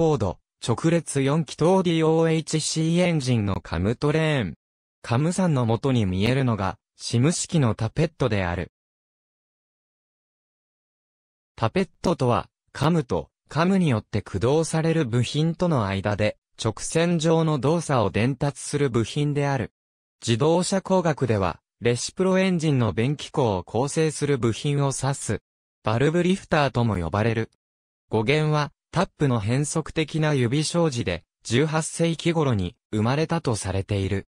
フォード、直列4気筒 DOHC エンジンのカムトレーン。カムさんの元に見えるのが、シム式のタペットである。タペットとは、カムと、カムによって駆動される部品との間で、直線上の動作を伝達する部品である。自動車工学では、レシプロエンジンの便器口を構成する部品を指す。バルブリフターとも呼ばれる。語源は、タップの変則的な指障子で、18世紀頃に生まれたとされている。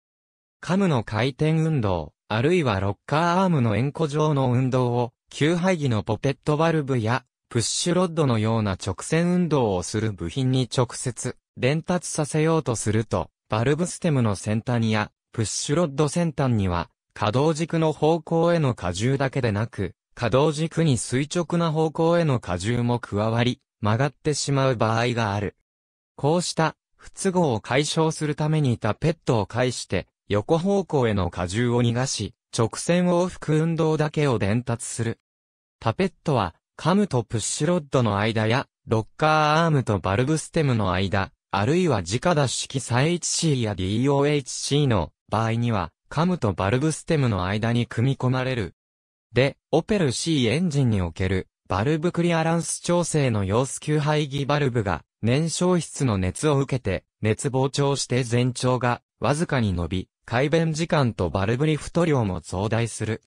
カムの回転運動、あるいはロッカーアームの円弧状の運動を、給排儀のポペットバルブや、プッシュロッドのような直線運動をする部品に直接、伝達させようとすると、バルブステムの先端や、プッシュロッド先端には、可動軸の方向への荷重だけでなく、可動軸に垂直な方向への荷重も加わり、曲がってしまう場合がある。こうした不都合を解消するためにいたペットを介して横方向への荷重を逃がし直線往復運動だけを伝達する。タペットはカムとプッシュロッドの間やロッカーアームとバルブステムの間、あるいは直脱式 3HC や DOHC の場合にはカムとバルブステムの間に組み込まれる。で、オペル C エンジンにおけるバルブクリアランス調整の様子給排気バルブが燃焼室の熱を受けて熱膨張して全長がわずかに伸び、改弁時間とバルブリフト量も増大する。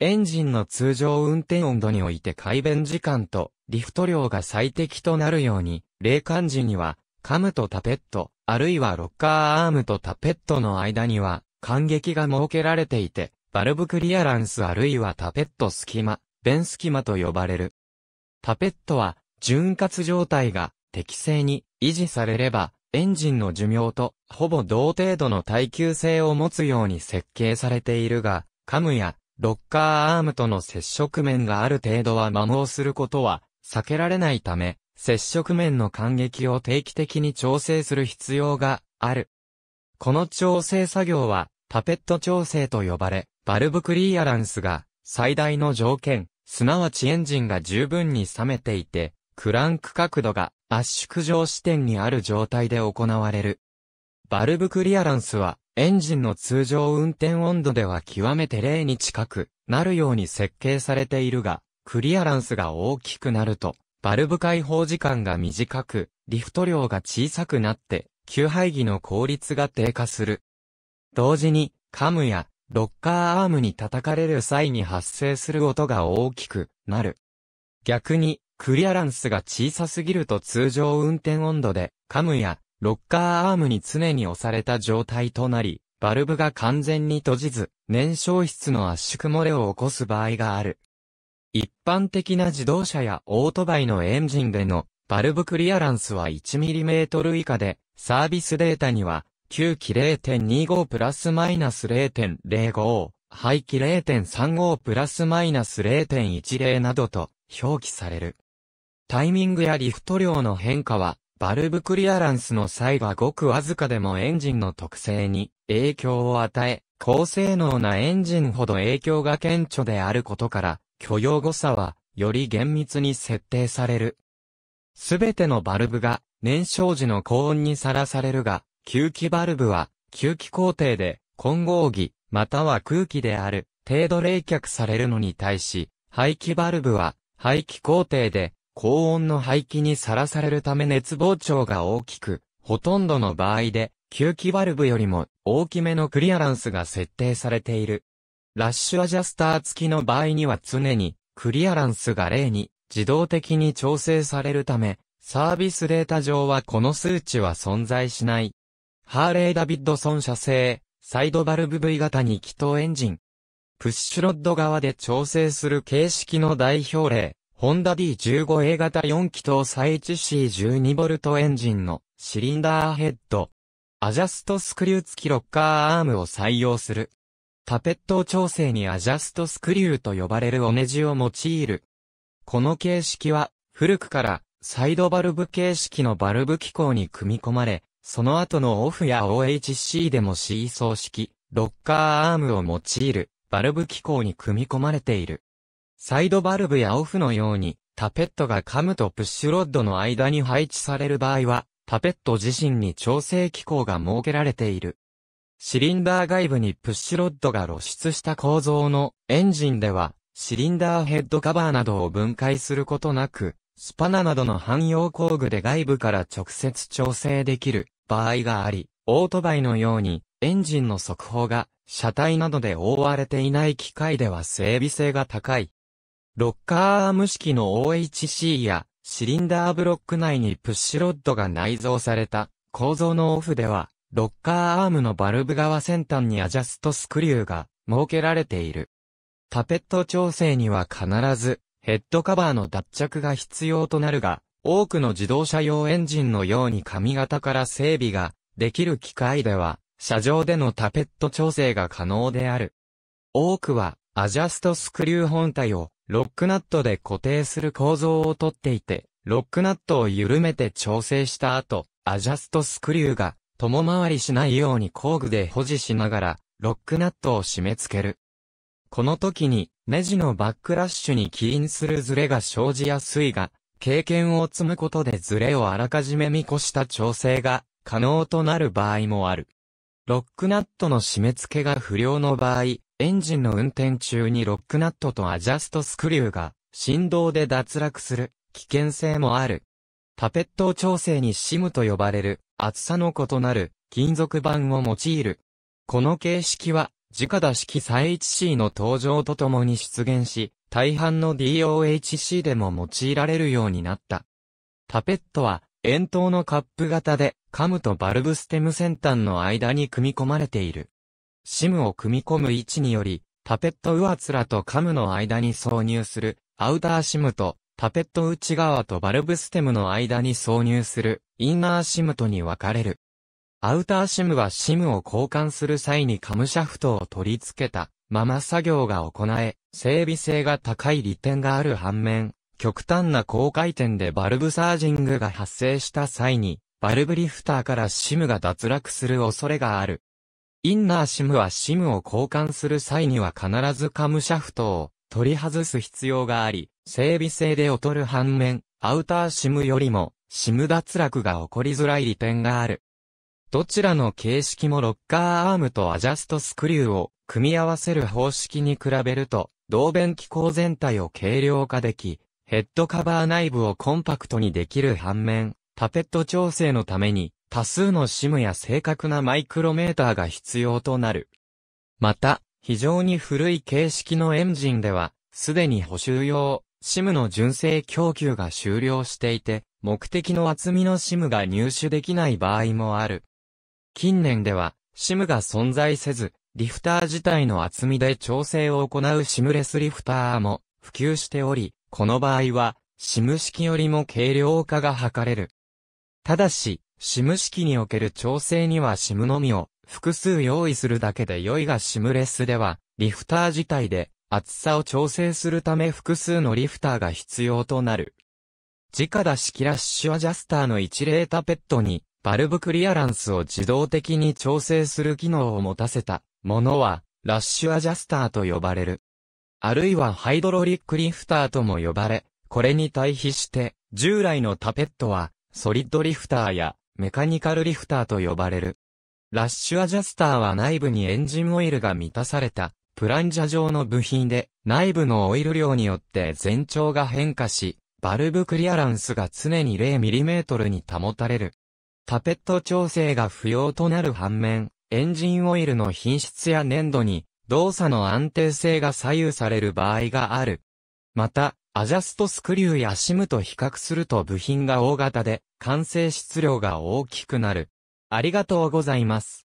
エンジンの通常運転温度において改弁時間とリフト量が最適となるように、冷感時にはカムとタペット、あるいはロッカーアームとタペットの間には、感激が設けられていて、バルブクリアランスあるいはタペット隙間、ベンスキマと呼ばれる。タペットは、潤滑状態が適正に維持されれば、エンジンの寿命とほぼ同程度の耐久性を持つように設計されているが、カムやロッカーアームとの接触面がある程度は摩耗することは避けられないため、接触面の感激を定期的に調整する必要がある。この調整作業はタペット調整と呼ばれ、バルブクリアランスが最大の条件、すなわちエンジンが十分に冷めていて、クランク角度が圧縮上支点にある状態で行われる。バルブクリアランスは、エンジンの通常運転温度では極めて0に近くなるように設計されているが、クリアランスが大きくなると、バルブ解放時間が短く、リフト量が小さくなって、給排気の効率が低下する。同時に、カムやロッカーアームに叩かれる際に発生する音が大きくなる。逆に、クリアランスが小さすぎると通常運転温度で、カムやロッカーアームに常に押された状態となり、バルブが完全に閉じず、燃焼室の圧縮漏れを起こす場合がある。一般的な自動車やオートバイのエンジンでのバルブクリアランスは 1mm 以下で、サービスデータには9期0.25プラスマイナス0.05、廃期0.35プラスマイナス0.10などと表記される。タイミングやリフト量の変化は、バルブクリアランスの際はごくわずかでもエンジンの特性に影響を与え、高性能なエンジンほど影響が顕著であることから、許容誤差は、より厳密に設定される。すべてのバルブが、燃焼時の高温にさらされるが、吸気バルブは、吸気工程で、混合儀、または空気である、程度冷却されるのに対し、排気バルブは、排気工程で、高温の排気にさらされるため熱膨張が大きく、ほとんどの場合で、吸気バルブよりも大きめのクリアランスが設定されている。ラッシュアジャスター付きの場合には常にクリアランスが0に自動的に調整されるため、サービスデータ上はこの数値は存在しない。ハーレー・ダビッドソン社製、サイドバルブ V 型2気筒エンジン。プッシュロッド側で調整する形式の代表例、ホンダ D15A 型4気筒再 HC12V エンジンのシリンダーヘッド。アジャストスクリュー付きロッカーアームを採用する。タペット調整にアジャストスクリューと呼ばれるおネジを用いる。この形式は古くからサイドバルブ形式のバルブ機構に組み込まれ、その後のオフや OHC でもシーソー式、ロッカーアームを用いる、バルブ機構に組み込まれている。サイドバルブやオフのように、タペットがカムとプッシュロッドの間に配置される場合は、タペット自身に調整機構が設けられている。シリンダー外部にプッシュロッドが露出した構造のエンジンでは、シリンダーヘッドカバーなどを分解することなく、スパナなどの汎用工具で外部から直接調整できる場合があり、オートバイのようにエンジンの速報が車体などで覆われていない機械では整備性が高い。ロッカーアーム式の OHC やシリンダーブロック内にプッシュロッドが内蔵された構造のオフでは、ロッカーアームのバルブ側先端にアジャストスクリューが設けられている。タペット調整には必ずヘッドカバーの脱着が必要となるが、多くの自動車用エンジンのように髪型から整備ができる機械では、車上でのタペット調整が可能である。多くは、アジャストスクリュー本体をロックナットで固定する構造をとっていて、ロックナットを緩めて調整した後、アジャストスクリューが共回りしないように工具で保持しながら、ロックナットを締め付ける。この時に、ネジのバックラッシュに起因するズレが生じやすいが、経験を積むことでズレをあらかじめ見越した調整が可能となる場合もある。ロックナットの締め付けが不良の場合、エンジンの運転中にロックナットとアジャストスクリューが振動で脱落する危険性もある。タペット調整にシムと呼ばれる厚さの異なる金属板を用いる。この形式は自家打式再 h c の登場とともに出現し、大半の DOHC でも用いられるようになった。タペットは、円筒のカップ型で、カムとバルブステム先端の間に組み込まれている。シムを組み込む位置により、タペット上らとカムの間に挿入する、アウターシムと、タペット内側とバルブステムの間に挿入する、インナーシムとに分かれる。アウターシムはシムを交換する際にカムシャフトを取り付けたまま作業が行え、整備性が高い利点がある反面、極端な高回転でバルブサージングが発生した際に、バルブリフターからシムが脱落する恐れがある。インナーシムはシムを交換する際には必ずカムシャフトを取り外す必要があり、整備性で劣る反面、アウターシムよりもシム脱落が起こりづらい利点がある。どちらの形式もロッカーアームとアジャストスクリューを組み合わせる方式に比べると、動弁機構全体を軽量化でき、ヘッドカバー内部をコンパクトにできる反面、タペット調整のために多数のシムや正確なマイクロメーターが必要となる。また、非常に古い形式のエンジンでは、すでに補修用、シムの純正供給が終了していて、目的の厚みのシムが入手できない場合もある。近年では、シムが存在せず、リフター自体の厚みで調整を行うシムレスリフターも普及しており、この場合は、シム式よりも軽量化が図れる。ただし、シム式における調整にはシムのみを複数用意するだけで良いがシムレスでは、リフター自体で厚さを調整するため複数のリフターが必要となる。直出しキラッシュアジャスターの一例タペットにバルブクリアランスを自動的に調整する機能を持たせたものは、ラッシュアジャスターと呼ばれる。あるいはハイドロリックリフターとも呼ばれ、これに対比して、従来のタペットは、ソリッドリフターやメカニカルリフターと呼ばれる。ラッシュアジャスターは内部にエンジンオイルが満たされた、プランジャ状の部品で、内部のオイル量によって全長が変化し、バルブクリアランスが常に 0mm に保たれる。タペット調整が不要となる反面、エンジンオイルの品質や粘度に動作の安定性が左右される場合がある。また、アジャストスクリューやシムと比較すると部品が大型で、完成質量が大きくなる。ありがとうございます。